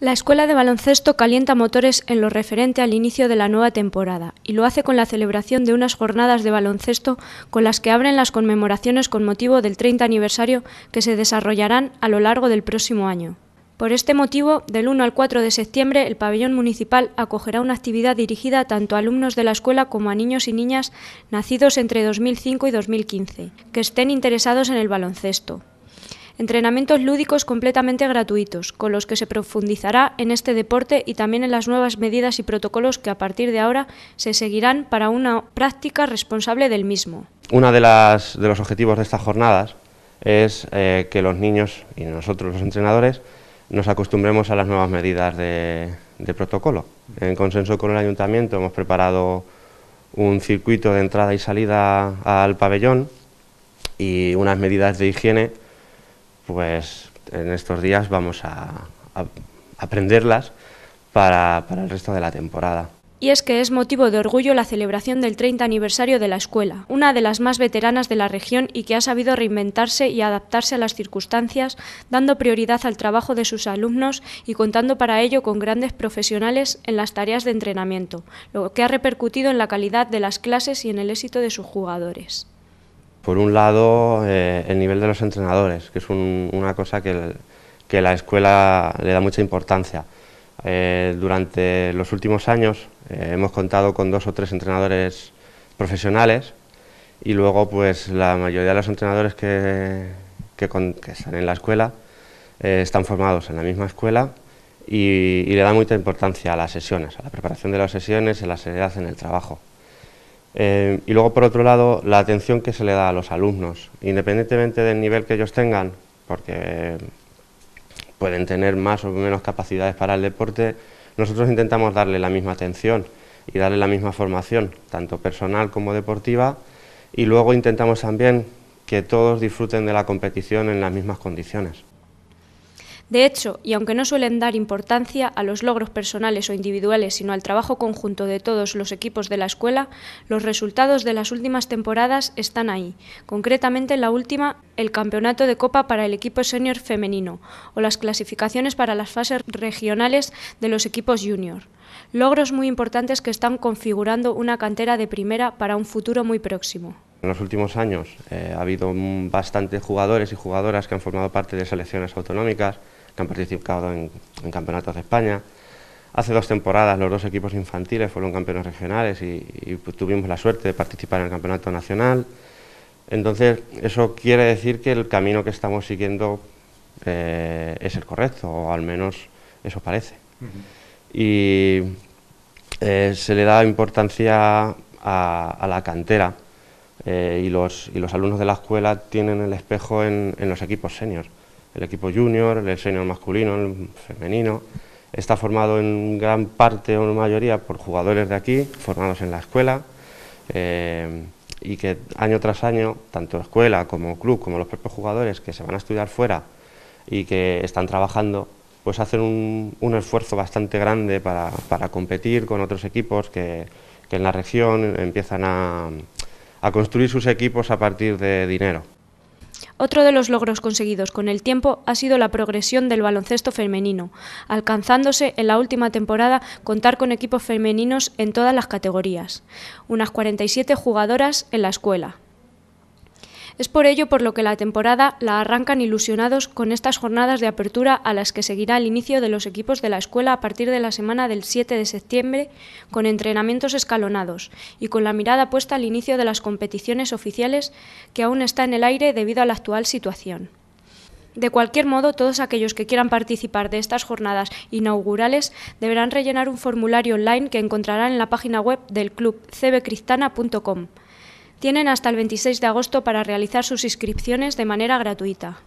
La Escuela de Baloncesto calienta motores en lo referente al inicio de la nueva temporada y lo hace con la celebración de unas jornadas de baloncesto con las que abren las conmemoraciones con motivo del 30 aniversario que se desarrollarán a lo largo del próximo año. Por este motivo, del 1 al 4 de septiembre, el pabellón municipal acogerá una actividad dirigida tanto a alumnos de la escuela como a niños y niñas nacidos entre 2005 y 2015, que estén interesados en el baloncesto entrenamientos lúdicos completamente gratuitos, con los que se profundizará en este deporte y también en las nuevas medidas y protocolos que a partir de ahora se seguirán para una práctica responsable del mismo. Uno de, de los objetivos de estas jornadas es eh, que los niños y nosotros los entrenadores nos acostumbremos a las nuevas medidas de protocolo. En consenso con el ayuntamiento hemos preparado un circuito de entrada y salida al pabellón y unas medidas de higiene pues en estos días vamos a, aprenderlas para el resto de la temporada. Y es que es motivo de orgullo la celebración del 30 aniversario de la escuela, una de las más veteranas de la región y que ha sabido reinventarse y adaptarse a las circunstancias, dando prioridad al trabajo de sus alumnos y contando para ello con grandes profesionales en las tareas de entrenamiento, lo que ha repercutido en la calidad de las clases y en el éxito de sus jugadores. Por un lado, eh, el nivel de los entrenadores, que es una cosa que, la escuela le da mucha importancia. Eh, durante los últimos años eh, hemos contado con dos o tres entrenadores profesionales y luego pues la mayoría de los entrenadores que, están en la escuela están formados en la misma escuela y, le da mucha importancia a las sesiones, a la preparación de las sesiones, a la seriedad en el trabajo. Eh, y luego, por otro lado, la atención que se le da a los alumnos, independientemente del nivel que ellos tengan, porque pueden tener más o menos capacidades para el deporte, nosotros intentamos darle la misma atención y darle la misma formación, tanto personal como deportiva, y luego intentamos también que todos disfruten de la competición en las mismas condiciones. De hecho, y aunque no suelen dar importancia a los logros personales o individuales, sino al trabajo conjunto de todos los equipos de la escuela, los resultados de las últimas temporadas están ahí, concretamente la última, el campeonato de Copa para el equipo senior femenino o las clasificaciones para las fases regionales de los equipos junior. Logros muy importantes que están configurando una cantera de primera para un futuro muy próximo. En los últimos años eh, ha habido bastantes jugadores y jugadoras que han formado parte de selecciones autonómicas, que han participado en, campeonatos de España. Hace dos temporadas los dos equipos infantiles fueron campeones regionales y, tuvimos la suerte de participar en el campeonato nacional. Entonces, eso quiere decir que el camino que estamos siguiendo eh, es el correcto, o al menos eso parece. Y eh, se le da importancia a, la cantera eh, y, los, alumnos de la escuela tienen el espejo en, en los equipos seniors el equipo junior, el senior masculino, el femenino. Está formado en gran parte o en mayoría por jugadores de aquí, formados en la escuela, eh, y que año tras año, tanto la escuela como club, como los propios jugadores que se van a estudiar fuera y que están trabajando, pues hacen un, esfuerzo bastante grande para, competir con otros equipos que, en la región empiezan a construir sus equipos a partir de dinero. Otro de los logros conseguidos con el tiempo ha sido la progresión del baloncesto femenino, alcanzándose en la última temporada contar con equipos femeninos en todas las categorías, unas 47 jugadoras en la escuela. Es por ello por lo que la temporada la arrancan ilusionados con estas jornadas de apertura a las que seguirá el inicio de los equipos de la escuela a partir de la semana del 7 de septiembre con entrenamientos escalonados y con la mirada puesta al inicio de las competiciones oficiales que aún está en el aire debido a la actual situación. De cualquier modo, todos aquellos que quieran participar de estas jornadas inaugurales deberán rellenar un formulario online que encontrarán en la página web del club cbcristana.com. Tienen hasta el 26 de agosto para realizar sus inscripciones de manera gratuita.